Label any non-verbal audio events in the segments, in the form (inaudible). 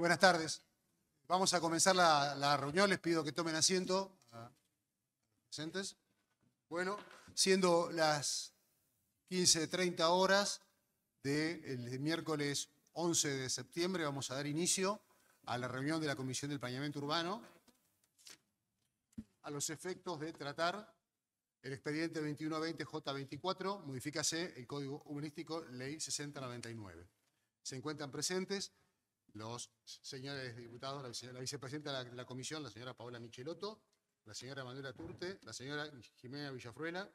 Buenas tardes. Vamos a comenzar la, reunión. Les pido que tomen asiento. Presentes. Bueno, siendo las 15.30 horas del miércoles 11 de septiembre, vamos a dar inicio a la reunión de la Comisión del Planeamiento Urbano a los efectos de tratar el expediente 2120J24, modifícase el Código Humanístico Ley 6099. Se encuentran presentes los señores diputados, la, vicepresidenta de la, comisión, la señora Paola Michelotto, la señora Manuela Turte, la señora Jimena Villafruena,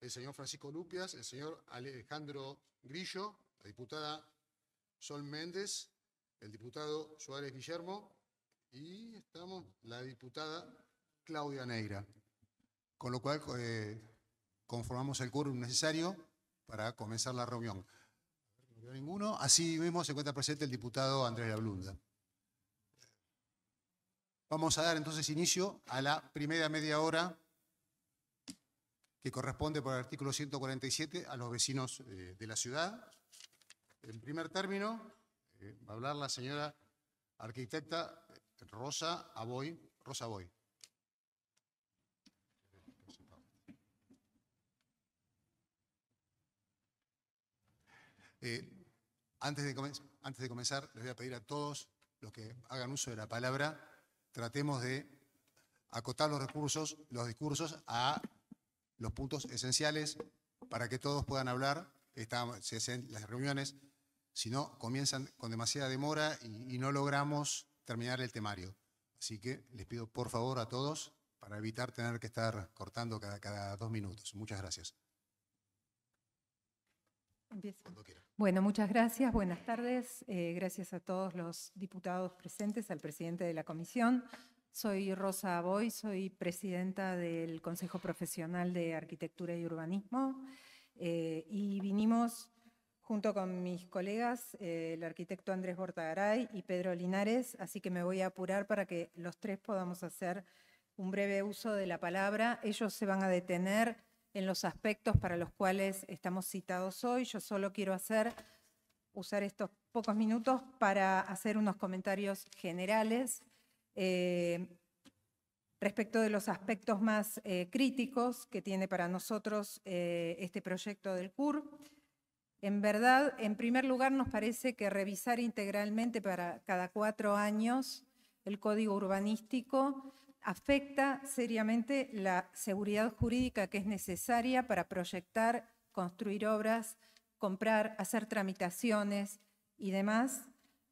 el señor Francisco Lupias, el señor Alejandro Grillo, la diputada Sol Méndez, el diputado Suárez Guillermo y estamos la diputada Claudia Neira. Con lo cual eh, conformamos el quórum necesario para comenzar la reunión ninguno. Así mismo se encuentra presente el diputado Andrés Lablunda. Vamos a dar entonces inicio a la primera media hora que corresponde por el artículo 147 a los vecinos eh, de la ciudad. En primer término, eh, va a hablar la señora arquitecta Rosa Aboy. Rosa Aboy. Eh, antes, de comenzar, les voy a pedir a todos los que hagan uso de la palabra, tratemos de acotar los recursos, los discursos a los puntos esenciales para que todos puedan hablar. Estamos, hacen las reuniones, si no, comienzan con demasiada demora y, no logramos terminar el temario. Así que les pido por favor a todos para evitar tener que estar cortando cada, cada dos minutos. Muchas gracias. Cuando bueno, muchas gracias. Buenas tardes. Eh, gracias a todos los diputados presentes, al presidente de la comisión. Soy Rosa Aboy, soy presidenta del Consejo Profesional de Arquitectura y Urbanismo eh, y vinimos junto con mis colegas, eh, el arquitecto Andrés Bortagaray y Pedro Linares, así que me voy a apurar para que los tres podamos hacer un breve uso de la palabra. Ellos se van a detener en los aspectos para los cuales estamos citados hoy. Yo solo quiero hacer, usar estos pocos minutos para hacer unos comentarios generales eh, respecto de los aspectos más eh, críticos que tiene para nosotros eh, este proyecto del CUR. En verdad, en primer lugar, nos parece que revisar integralmente para cada cuatro años el código urbanístico afecta seriamente la seguridad jurídica que es necesaria para proyectar, construir obras, comprar, hacer tramitaciones y demás,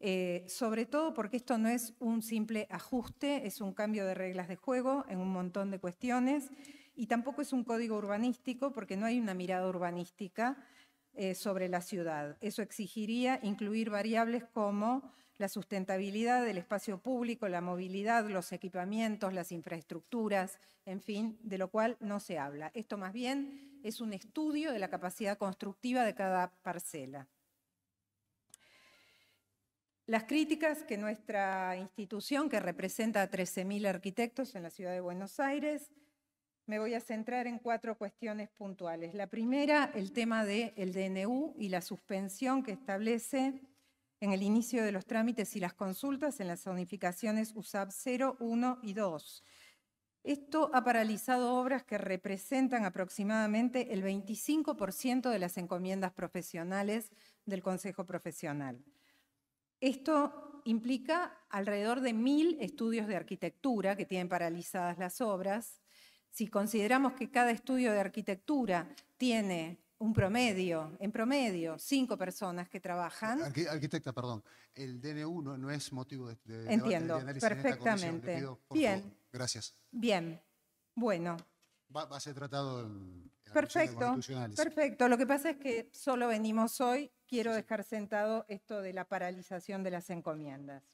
eh, sobre todo porque esto no es un simple ajuste, es un cambio de reglas de juego en un montón de cuestiones y tampoco es un código urbanístico porque no hay una mirada urbanística eh, sobre la ciudad. Eso exigiría incluir variables como la sustentabilidad del espacio público, la movilidad, los equipamientos, las infraestructuras, en fin, de lo cual no se habla. Esto más bien es un estudio de la capacidad constructiva de cada parcela. Las críticas que nuestra institución, que representa a 13.000 arquitectos en la ciudad de Buenos Aires, me voy a centrar en cuatro cuestiones puntuales. La primera, el tema del DNU y la suspensión que establece en el inicio de los trámites y las consultas en las zonificaciones USAP 0, 1 y 2. Esto ha paralizado obras que representan aproximadamente el 25% de las encomiendas profesionales del Consejo Profesional. Esto implica alrededor de mil estudios de arquitectura que tienen paralizadas las obras, si consideramos que cada estudio de arquitectura tiene un promedio, en promedio, cinco personas que trabajan. arquitecta, perdón, el DNU no es motivo de, Entiendo, perfectamente. Bien. Gracias. Bien, bueno. Va, a ser tratado en, en perfecto, perfecto. Lo que pasa es que solo venimos hoy. Quiero dejar sentado esto de la paralización de las encomiendas.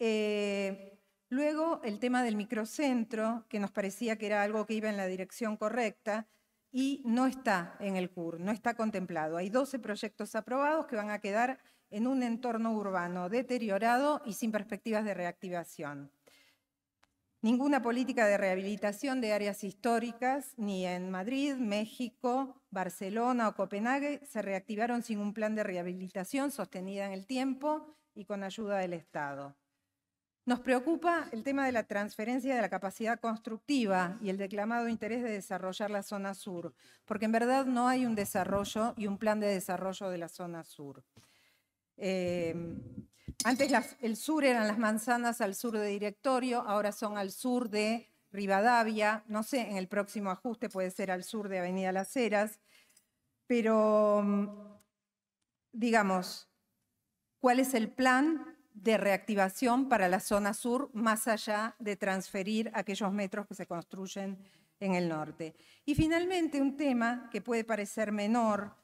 Eh, Luego el tema del microcentro, que nos parecía que era algo que iba en la dirección correcta y no está en el CUR, no está contemplado. Hay 12 proyectos aprobados que van a quedar en un entorno urbano deteriorado y sin perspectivas de reactivación. Ninguna política de rehabilitación de áreas históricas, ni en Madrid, México, Barcelona o Copenhague, se reactivaron sin un plan de rehabilitación sostenida en el tiempo y con ayuda del Estado. Nos preocupa el tema de la transferencia de la capacidad constructiva y el declamado interés de desarrollar la zona sur, porque en verdad no hay un desarrollo y un plan de desarrollo de la zona sur. Em, antes el sur eran las manzanas al sur de Directorio, ahora son al sur de Rivadavia, no sé, en el próximo ajuste puede ser al sur de Avenida Las Heras, pero em, digamos, ¿cuál es el plan de reactivación para la zona sur, más allá de transferir aquellos metros que se construyen en el norte. Y finalmente, un tema que puede parecer menor,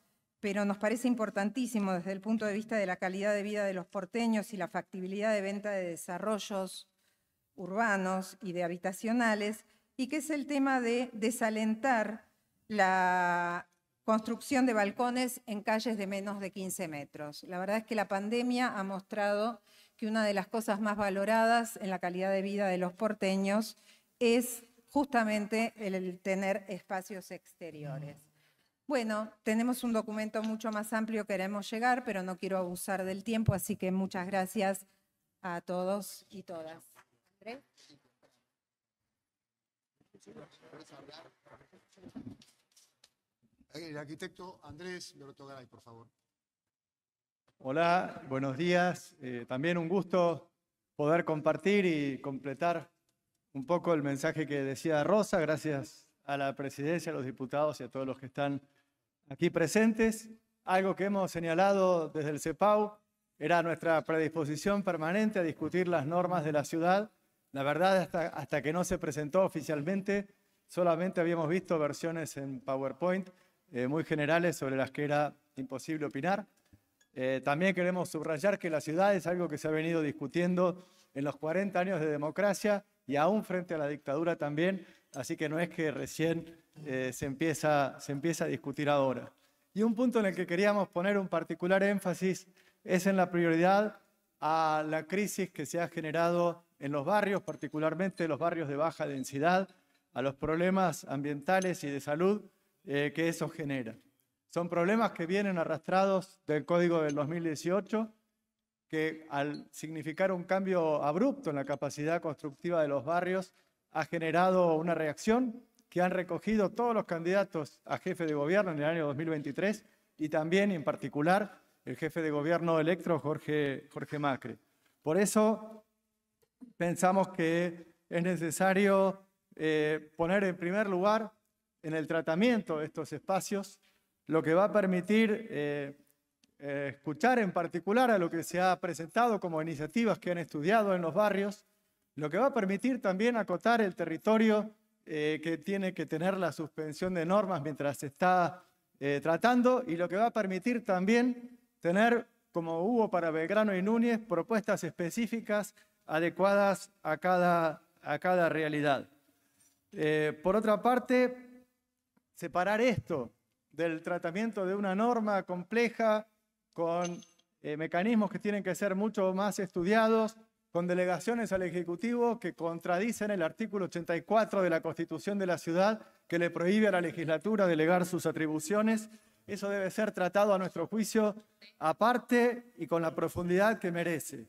pero nos parece importantísimo desde el punto de vista de la calidad de vida de los porteños y la factibilidad de venta de desarrollos urbanos y de habitacionales, y que es el tema de desalentar la construcción de balcones en calles de menos de 15 metros. La verdad es que la pandemia ha mostrado y una de las cosas más valoradas en la calidad de vida de los porteños es justamente el tener espacios exteriores. Bueno, tenemos un documento mucho más amplio que queremos llegar, pero no quiero abusar del tiempo, así que muchas gracias a todos y todas. El arquitecto Andrés Garay, por favor. Hola, buenos días. Eh, también un gusto poder compartir y completar un poco el mensaje que decía Rosa. Gracias a la presidencia, a los diputados y a todos los que están aquí presentes. Algo que hemos señalado desde el CEPAU era nuestra predisposición permanente a discutir las normas de la ciudad. La verdad, hasta, que no se presentó oficialmente, solamente habíamos visto versiones en PowerPoint eh, muy generales sobre las que era imposible opinar. Eh, también queremos subrayar que la ciudad es algo que se ha venido discutiendo en los 40 años de democracia y aún frente a la dictadura también, así que no es que recién eh, se, empieza, a discutir ahora. Y un punto en el que queríamos poner un particular énfasis es en la prioridad a la crisis que se ha generado en los barrios, particularmente los barrios de baja densidad, a los problemas ambientales y de salud eh, que eso genera. Son problemas que vienen arrastrados del código del 2018, que al significar un cambio abrupto en la capacidad constructiva de los barrios, ha generado una reacción que han recogido todos los candidatos a jefe de gobierno en el año 2023 y también, en particular, el jefe de gobierno electro, Jorge, Jorge Macri. Por eso pensamos que es necesario eh, poner en primer lugar en el tratamiento de estos espacios lo que va a permitir eh, eh, escuchar en particular a lo que se ha presentado como iniciativas que han estudiado en los barrios, lo que va a permitir también acotar el territorio eh, que tiene que tener la suspensión de normas mientras se está tratando y lo que va a permitir también tener, como hubo para Belgrano y Núñez, propuestas específicas adecuadas a cada, a cada realidad. por otra parte, separar esto del tratamiento de una norma compleja con eh, mecanismos que tienen que ser mucho más estudiados, con delegaciones al Ejecutivo que contradicen el artículo 84 de la Constitución de la Ciudad que le prohíbe a la legislatura delegar sus atribuciones. Eso debe ser tratado a nuestro juicio aparte y con la profundidad que merece,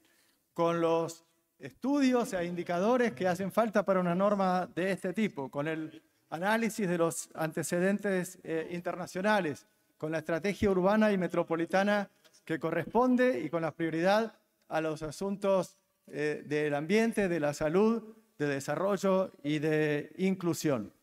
con los estudios e indicadores que hacen falta para una norma de este tipo, con el análisis de los antecedentes eh, internacionales, con la estrategia urbana y metropolitana que corresponde y con la prioridad a los asuntos eh, del ambiente, de la salud, de desarrollo y de inclusión.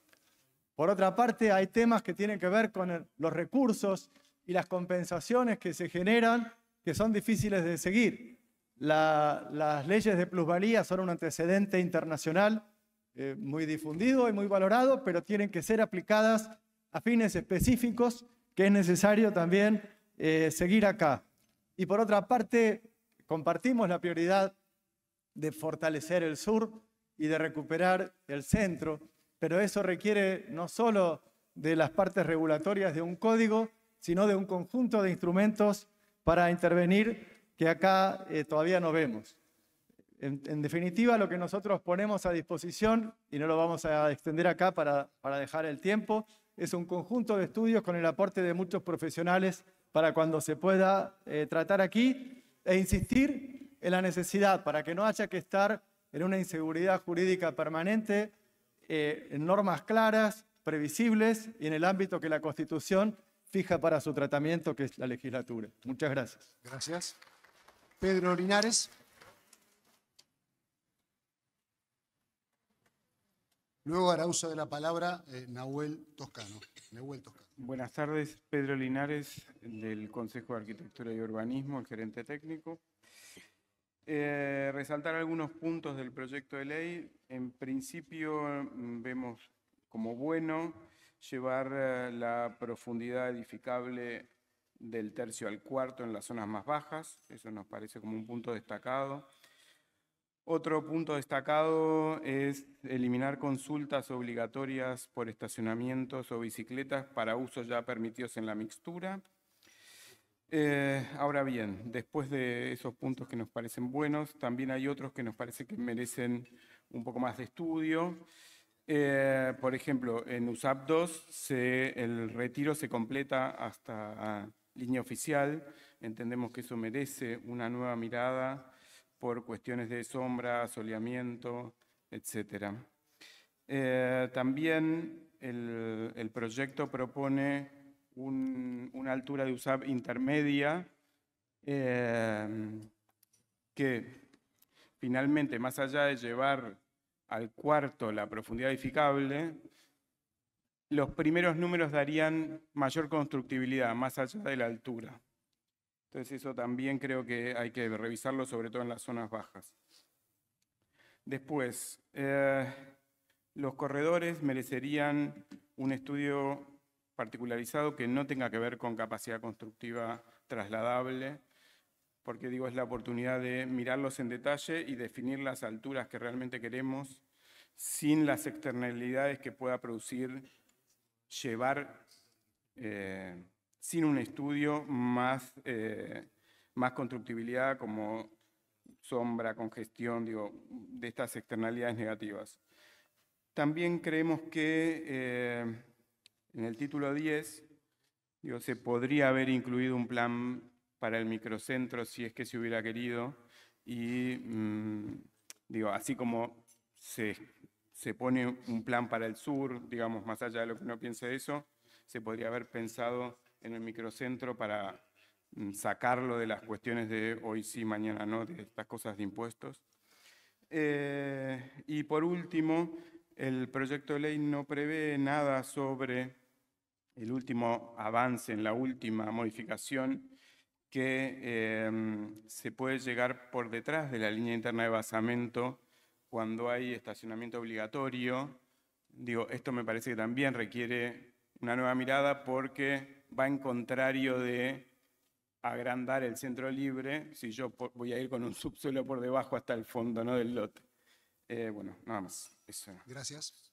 Por otra parte, hay temas que tienen que ver con los recursos y las compensaciones que se generan que son difíciles de seguir. las leyes de plusvalía son un antecedente internacional eh, muy difundido y muy valorado, pero tienen que ser aplicadas a fines específicos que es necesario también eh, seguir acá. Y por otra parte, compartimos la prioridad de fortalecer el sur y de recuperar el centro, pero eso requiere no solo de las partes regulatorias de un código, sino de un conjunto de instrumentos para intervenir que acá eh, todavía no vemos. En, definitiva, lo que nosotros ponemos a disposición, y no lo vamos a extender acá para, para dejar el tiempo, es un conjunto de estudios con el aporte de muchos profesionales para cuando se pueda eh, tratar aquí e insistir en la necesidad para que no haya que estar en una inseguridad jurídica permanente, eh, en normas claras, previsibles y en el ámbito que la Constitución fija para su tratamiento, que es la legislatura. Muchas gracias. Gracias. Pedro Linares. Luego hará uso de la palabra eh, Nahuel, Toscano. Buenas tardes, Pedro Linares, del Consejo de Arquitectura y Urbanismo, el gerente técnico. Eh, resaltar algunos puntos del proyecto de ley. En principio mm, vemos como bueno llevar eh, la profundidad edificable del tercio al cuarto en las zonas más bajas. Eso nos parece como un punto destacado otro punto destacado es eliminar consultas obligatorias por estacionamientos o bicicletas para usos ya permitidos en la mixtura. Eh, ahora bien, después de esos puntos que nos parecen buenos, también hay otros que nos parece que merecen un poco más de estudio. Eh, por ejemplo, en USAP 2 el retiro se completa hasta línea oficial. Entendemos que eso merece una nueva mirada por cuestiones de sombra, soleamiento, etc. Eh, también el, proyecto propone una altura de USAP intermedia eh, que finalmente, más allá de llevar al cuarto la profundidad edificable, los primeros números darían mayor constructibilidad, más allá de la altura. Entonces eso también creo que hay que revisarlo, sobre todo en las zonas bajas. Después, eh, los corredores merecerían un estudio particularizado que no tenga que ver con capacidad constructiva trasladable, porque digo, es la oportunidad de mirarlos en detalle y definir las alturas que realmente queremos sin las externalidades que pueda producir llevar eh, sin un estudio más, eh, más constructibilidad como sombra, congestión, digo, de estas externalidades negativas. También creemos que eh, en el título 10 digo, se podría haber incluido un plan para el microcentro si es que se hubiera querido y mm, digo, así como se, se pone un plan para el sur, digamos, más allá de lo que uno piense de eso, se podría haber pensado en el microcentro para mm, sacarlo de las cuestiones de hoy sí, mañana no, de estas cosas de impuestos. Eh, y por último, el proyecto de ley no prevé nada sobre el último avance, en la última modificación que em, se puede llegar por detrás de la línea interna de basamento cuando hay estacionamiento obligatorio. Digo, esto me parece que también requiere una nueva mirada porque va en contrario de agrandar el centro libre si yo voy a ir con un (laughs) subsuelo por debajo hasta el fondo ¿no? del lote. Eh, bueno, nada más. Eso. Gracias.